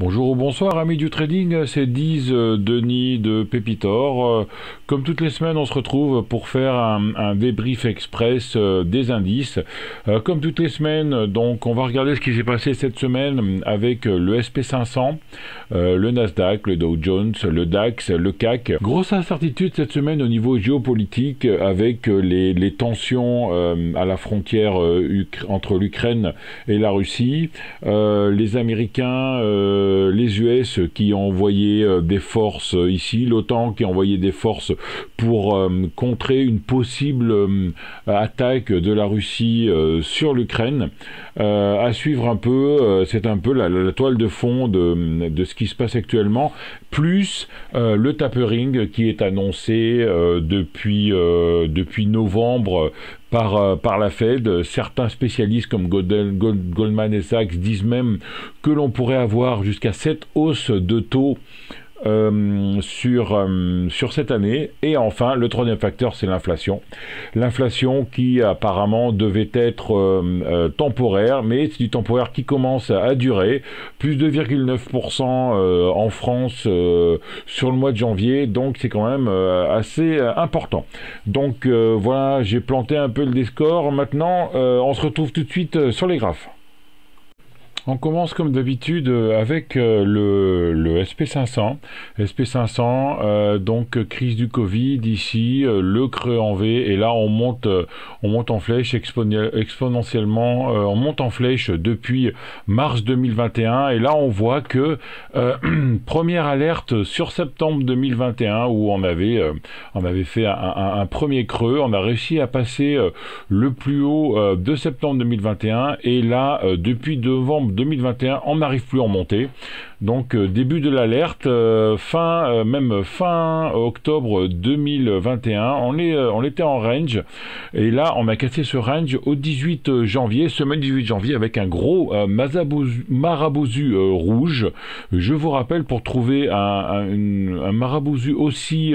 Bonjour ou bonsoir amis du trading, c'est Diz euh, Denis de Pépitor. Euh, comme toutes les semaines, on se retrouve pour faire un, débrief express euh, des indices. Comme toutes les semaines, donc on va regarder ce qui s'est passé cette semaine avec le SP500, le Nasdaq, le Dow Jones, le DAX, le CAC. Grosse incertitude cette semaine au niveau géopolitique avec les, les tensions à la frontière entre l'Ukraine et la Russie. Les Américains euh, les US qui ont envoyé euh, des forces euh, ici, l'OTAN qui a envoyé des forces pour contrer une possible attaque de la Russie sur l'Ukraine. à suivre un peu, c'est un peu la, toile de fond de, ce qui se passe actuellement, plus le tapering qui est annoncé depuis, depuis novembre par, euh, par la Fed. Certains spécialistes comme Goldman, et Sachs disent même que l'on pourrait avoir jusqu'à cette hausses de taux euh, sur, euh, sur cette année. Et enfin, le troisième facteur, c'est l'inflation. L'inflation qui apparemment devait être euh, temporaire, mais c'est du temporaire qui commence à, durer. Plus de 2,9% en France sur le mois de janvier, donc c'est quand même assez important. Donc voilà, j'ai planté un peu le décor, Maintenant, on se retrouve tout de suite sur les graphes. On commence comme d'habitude euh, avec euh, le, le, SP500. SP500, euh, donc crise du Covid ici, le creux en V, et là on monte, on monte en flèche exponentiellement, on monte en flèche depuis mars 2021, et là on voit que première alerte sur septembre 2021 où on avait, on avait fait un, premier creux, on a réussi à passer le plus haut de septembre 2021, et là depuis novembre 2021, on n'arrive plus en monter. Donc euh, début de l'alerte, euh, fin euh, même fin octobre 2021, on, est, on était en range et là on a cassé ce range au 18 janvier, semaine 18 janvier avec un gros marabouzu rouge. Je vous rappelle pour trouver un, un, marabouzu aussi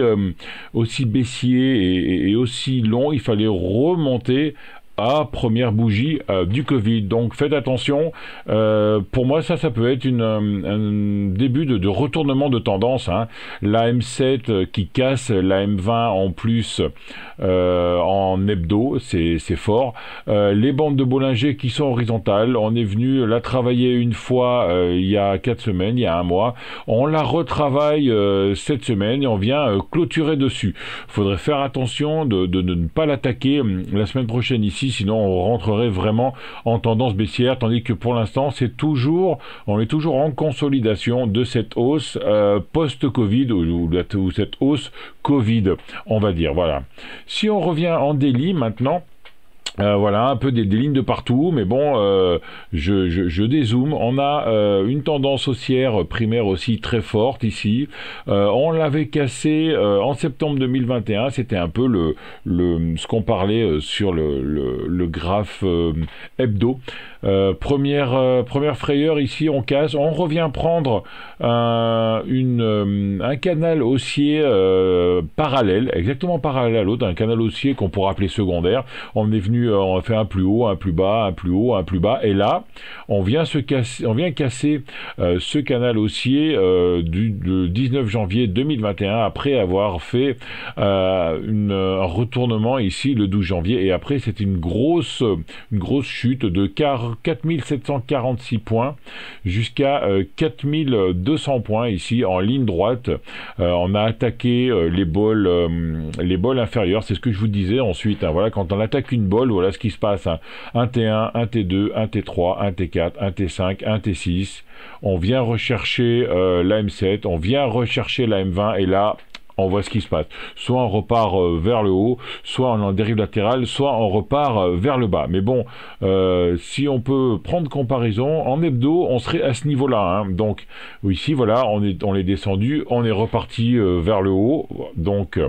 aussi baissier et, aussi long, il fallait remonter à première bougie euh, du Covid. Donc faites attention. Euh, pour moi, ça, ça peut être une, euh, un début de, retournement de tendance. Hein. La M7 qui casse la M20 en plus en hebdo, c'est fort. les bandes de Bollinger qui sont horizontales, on est venu la travailler une fois il y a quatre semaines, il y a un mois. On la retravaille cette semaine et on vient clôturer dessus. Faudrait faire attention de, de ne pas l'attaquer hum, la semaine prochaine ici sinon on rentrerait vraiment en tendance baissière, tandis que pour l'instant, c'est toujours, on est toujours en consolidation de cette hausse euh, post-Covid ou, cette hausse Covid, on va dire. Voilà. Si on revient en délit maintenant. Euh, voilà, un peu des, lignes de partout, mais bon, euh, je, dézoome. On a euh, une tendance haussière primaire aussi très forte ici. on l'avait cassé en septembre 2021. C'était un peu le, ce qu'on parlait sur le, graphe hebdo. première, première frayeur ici, on casse. On revient prendre un canal haussier parallèle, exactement parallèle à l'autre, un canal haussier qu'on pourrait appeler secondaire. On est venu euh, on fait un plus haut, un plus bas, un plus haut, un plus bas, et là, on vient, se casser, on vient casser euh, ce canal haussier euh, du, 19 janvier 2021 après avoir fait un retournement ici le 12 janvier, et après c'est une grosse, grosse chute de 4746 points jusqu'à 4200 points ici en ligne droite. on a attaqué les bols, les bols inférieurs, c'est ce que je vous disais ensuite. Hein. voilà, quand on attaque une bol voilà ce qui se passe. Hein. Un T1, un T2, un T3, un T4, un T5, un T6. Euh, on vient rechercher la M7, on vient rechercher la M20 et là, on voit ce qui se passe. Soit on repart euh, vers le haut, soit on en dérive latérale, soit on repart euh, vers le bas. Mais bon, si on peut prendre comparaison, en hebdo, on serait à ce niveau-là. Hein. Donc ici, voilà, on est, on est descendu, on est reparti vers le haut. Donc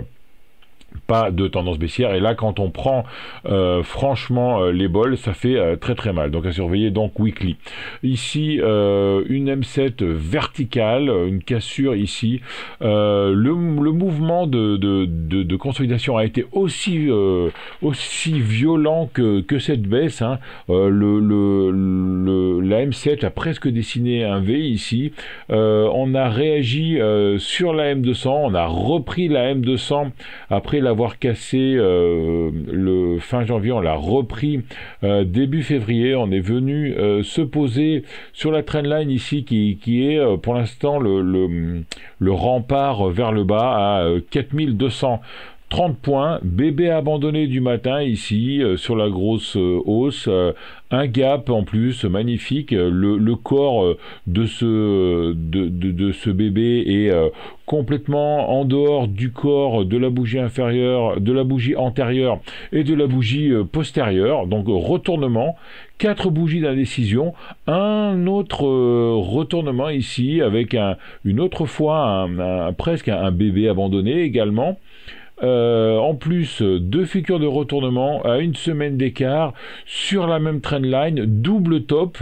pas de tendance baissière. Et là, quand on prend euh, franchement euh, les bols, ça fait euh, très très mal. Donc à surveiller donc weekly. Ici, une M7 verticale, une cassure ici. Le, mouvement de, consolidation a été aussi, aussi violent que, cette baisse. Hein. Le, le, la M7 a presque dessiné un V ici. on a réagi sur la M200, on a repris la M200 après l'avoir cassé euh, le fin janvier, on l'a repris euh, début février. On est venu euh, se poser sur la trendline ici qui, est pour l'instant le, le, rempart vers le bas à 4200. 30 points, bébé abandonné du matin ici euh, sur la grosse euh, hausse, euh, un gap en plus magnifique, le, corps de ce, de, ce bébé est complètement en dehors du corps de la bougie inférieure, de la bougie antérieure et de la bougie postérieure, donc retournement, quatre bougies d'indécision, un autre retournement ici avec une autre fois presque un bébé abandonné également. Euh, en plus, deux figures de retournement à une semaine d'écart sur la même trendline, double top.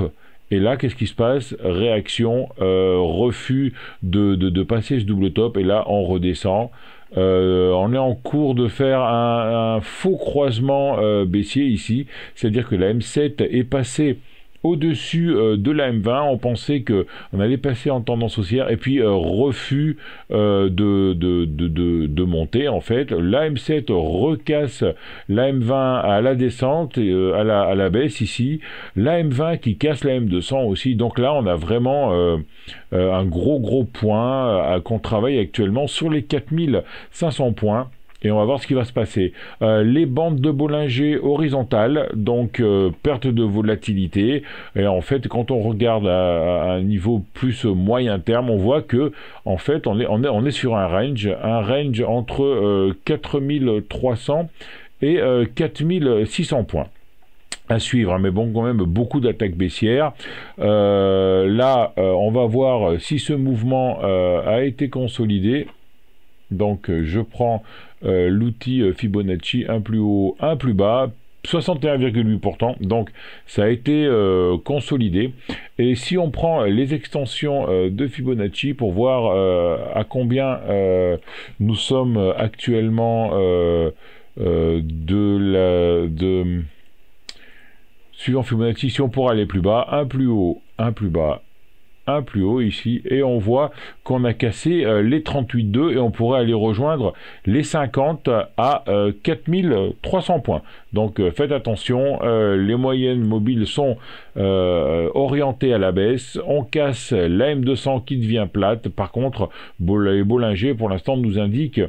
Et là, qu'est-ce qui se passe Réaction, euh, refus de, passer ce double top. Et là, on redescend. Euh, on est en cours de faire un, un faux croisement baissier ici. C'est-à-dire que la M7 est passée au-dessus euh, de la M20. On pensait qu'on allait passer en tendance haussière et puis euh, refus euh, de, monter en fait. La M7 recasse la M20 à la descente, à, la, à la baisse ici. La M20 qui casse la M200 aussi. Donc là, on a vraiment un gros gros point qu'on travaille actuellement sur les 4500 points et on va voir ce qui va se passer. Euh, les bandes de Bollinger horizontales, donc euh, perte de volatilité. Et en fait, quand on regarde à, un niveau plus moyen terme, on voit que en fait, on est, sur un range, un range entre 4300 euh, et 4600 points à suivre, hein, mais bon, quand même beaucoup d'attaques baissières. là, on va voir si ce mouvement a été consolidé. Donc euh, je prends euh, l'outil euh, Fibonacci, un plus haut, un plus bas, 61,8%, donc ça a été consolidé. Et si on prend les extensions de Fibonacci pour voir à combien nous sommes actuellement de la... Suivant Fibonacci, si on pourra aller plus bas, un plus haut, un plus bas, plus haut ici et on voit qu'on a cassé euh, les 38,2 et on pourrait aller rejoindre les 50 à 4300 euh, points. Donc euh, faites attention, les moyennes mobiles sont orientées à la baisse. On casse la M200 qui devient plate. Par contre, Bollinger pour l'instant nous indique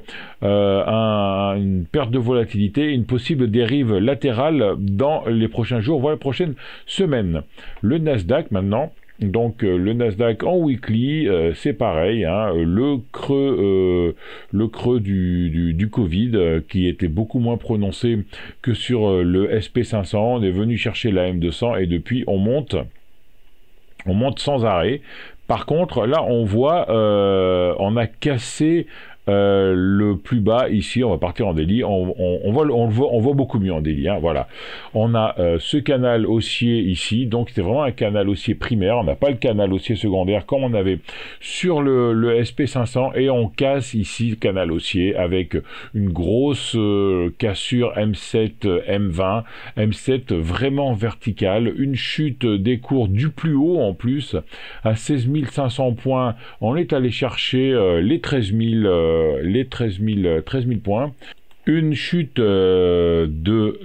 une perte de volatilité, une possible dérive latérale dans les prochains jours, voire les prochaines semaines. Le Nasdaq maintenant donc euh, le Nasdaq en weekly, euh, c'est pareil, hein, euh, le creux, le creux du, Covid qui était beaucoup moins prononcé que sur le SP500. On est venu chercher la M200 et depuis on monte. On monte sans arrêt. Par contre, là, on voit, on a cassé euh, le plus bas, ici, on va partir en délit. On, voit, beaucoup mieux en délit. Hein, voilà. On a euh, ce canal haussier ici. Donc, c'est vraiment un canal haussier primaire. On n'a pas le canal haussier secondaire comme on avait sur le, SP500. Et on casse ici le canal haussier avec une grosse euh, cassure M7, M20. M7 vraiment verticale. Une chute des cours du plus haut en plus. À 16 500 points, on est allé chercher les 13 000 euh, les 13 000, points une chute euh, de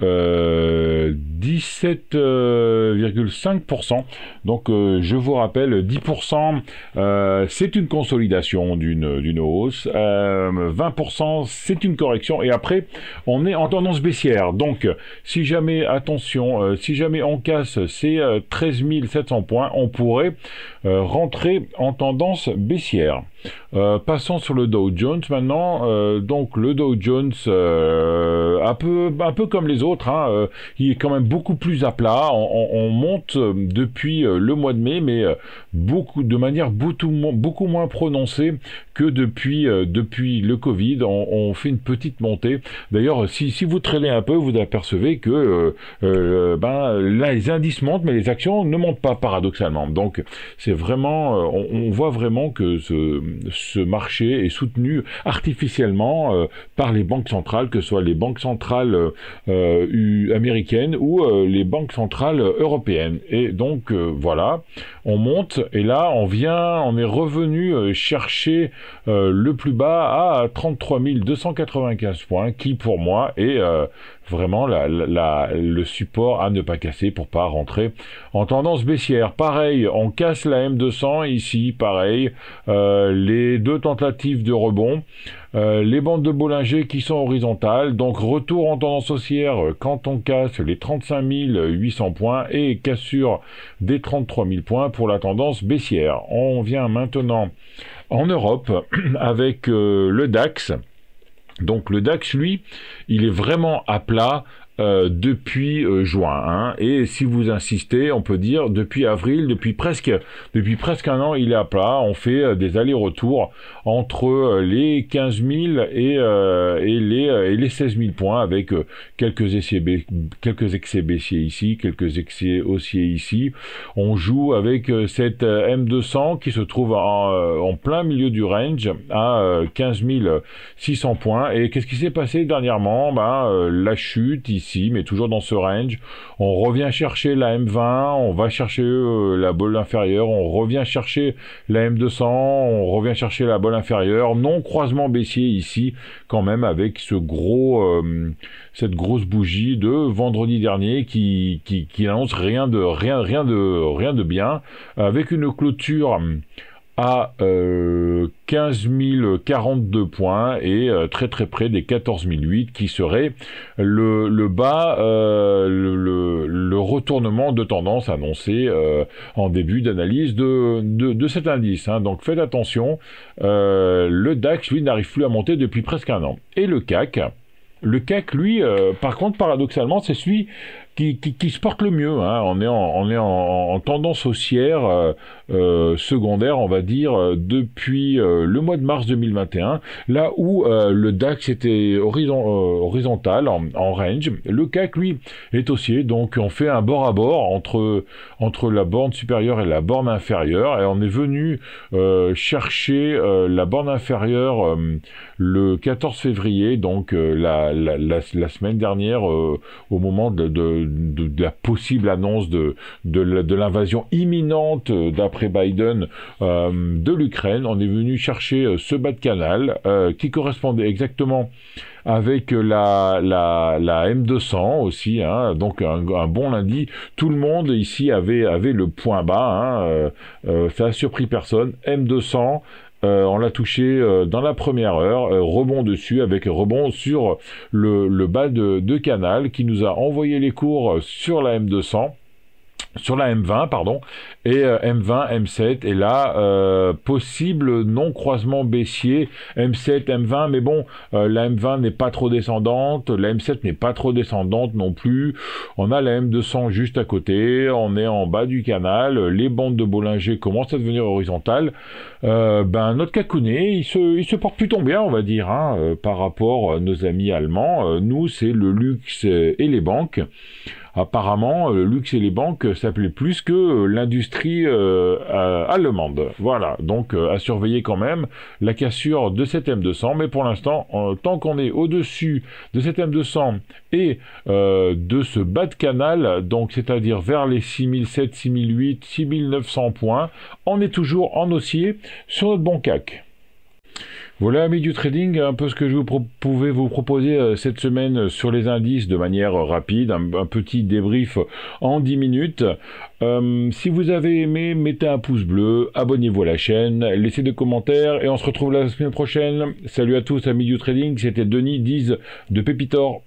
17,5%. Euh, euh, donc je vous rappelle, 10% c'est une consolidation d'une hausse, 20% c'est une correction, et après on est en tendance baissière. Donc si jamais, attention, si jamais on casse ces 13 700 points, on pourrait rentrer en tendance baissière. passons sur le Dow Jones maintenant. donc le Dow Jones... Euh, un peu un peu comme les autres. Hein, euh, il est quand même beaucoup plus à plat. On, monte euh, depuis le mois de mai, mais beaucoup de manière beaucoup, moins prononcée que depuis depuis le Covid. On, fait une petite montée. D'ailleurs, si, vous traînez un peu, vous apercevez que ben, là les indices montent, mais les actions ne montent pas paradoxalement. Donc c'est vraiment, on, voit vraiment que ce, marché est soutenu artificiellement par les banques centrales que ce soit les banques centrales euh, euh, américaines ou euh, les banques centrales européennes. Et donc voilà, on monte et là on vient, on est revenu chercher le plus bas à 33 295 points, qui pour moi est vraiment le support à ne pas casser pour pas rentrer en tendance baissière. Pareil, on casse la M200 ici, pareil, euh, les deux tentatives de rebond, euh, les bandes de Bollinger qui sont horizontales, donc retour en tendance haussière euh, quand on casse les 35 800 points et cassure des 33 000 points pour la tendance baissière. On vient maintenant en Europe avec le DAX. Donc le DAX, lui, il est vraiment à plat euh, depuis euh, juin. Hein. Et si vous insistez, on peut dire depuis avril, depuis presque, depuis presque un an, il est à plat. On fait euh, des allers-retours entre les 15 000 et, et, les, 16 000 points, avec quelques, quelques excès baissiers ici, quelques excès haussiers ici. On joue avec cette M200 qui se trouve en, en, plein milieu du range à 15 600 points. Et qu'est-ce qui s'est passé dernièrement ben, La chute ici mais toujours dans ce range. On revient chercher la M20, on va chercher euh, la bol inférieure, on revient chercher la M200, on revient chercher la bol inférieure. Non croisement baissier ici, quand même, avec ce gros, euh, cette grosse bougie de vendredi dernier qui, qui, rien de, rien, rien de, rien de bien, avec une clôture à 15 euh, 042 points et euh, très très près des 14 008 qui serait le, bas, euh, le, retournement de tendance annoncé en début d'analyse de, de, cet indice. Hein. Donc faites attention, le DAX lui n'arrive plus à monter depuis presque un an. Et le CAC, le CAC, lui, par contre, paradoxalement, c'est celui qui, se porte le mieux. Hein. On est en, on est en, tendance haussière euh, euh, secondaire, on va dire, euh, depuis le mois de mars 2021, là où le DAX était horizontal, en, range. Le CAC, lui, est haussier, donc on fait un bord à bord entre, entre la borne supérieure et la borne inférieure, et on est venu chercher la borne inférieure le 14 février, donc la, semaine dernière, au moment de de, la possible annonce de, de l'invasion imminente, euh, d'après Biden, euh, de l'Ukraine, on est venu chercher euh, ce bas de canal qui correspondait exactement avec la, la, M200 aussi, hein. donc un, bon lundi. Tout le monde ici avait, avait le point bas, hein. ça a surpris personne. M200, euh, on l'a touché euh, dans la première heure, euh, rebond dessus avec rebond sur le, bas de, de, canal qui nous a envoyé les cours sur la M200 sur la M20, pardon, et M20, euh, M7, et là, euh, possible non-croisement baissier, M7, M20, mais bon, euh, la M20 n'est pas trop descendante, la M7 n'est pas trop descendante non plus, on a la M200 juste à côté, on est en bas du canal, les bandes de Bollinger commencent à devenir horizontales, ben, notre cacounet, il se, il se porte plutôt bien, on va dire, hein, par rapport à nos amis allemands, nous, c'est le luxe et les banques, apparemment, euh, le luxe et les banques euh, s'appelaient plus que euh, l'industrie allemande. Voilà, donc à surveiller quand même la cassure de cet M200, mais pour l'instant, tant qu'on est au-dessus de cet M200 et de ce bas de canal, donc c'est-à-dire vers les 6007, 6008, 6900 points, on est toujours en haussier sur notre bon CAC. Voilà, amis du trading, un peu ce que je vous pouvais vous proposer euh, cette semaine euh, sur les indices de manière euh, rapide, un, petit débrief en 10 minutes. si vous avez aimé, mettez un pouce bleu, abonnez-vous à la chaîne, laissez des commentaires et on se retrouve la semaine prochaine. Salut à tous, amis du trading, c'était Denis Diz de Pépitor.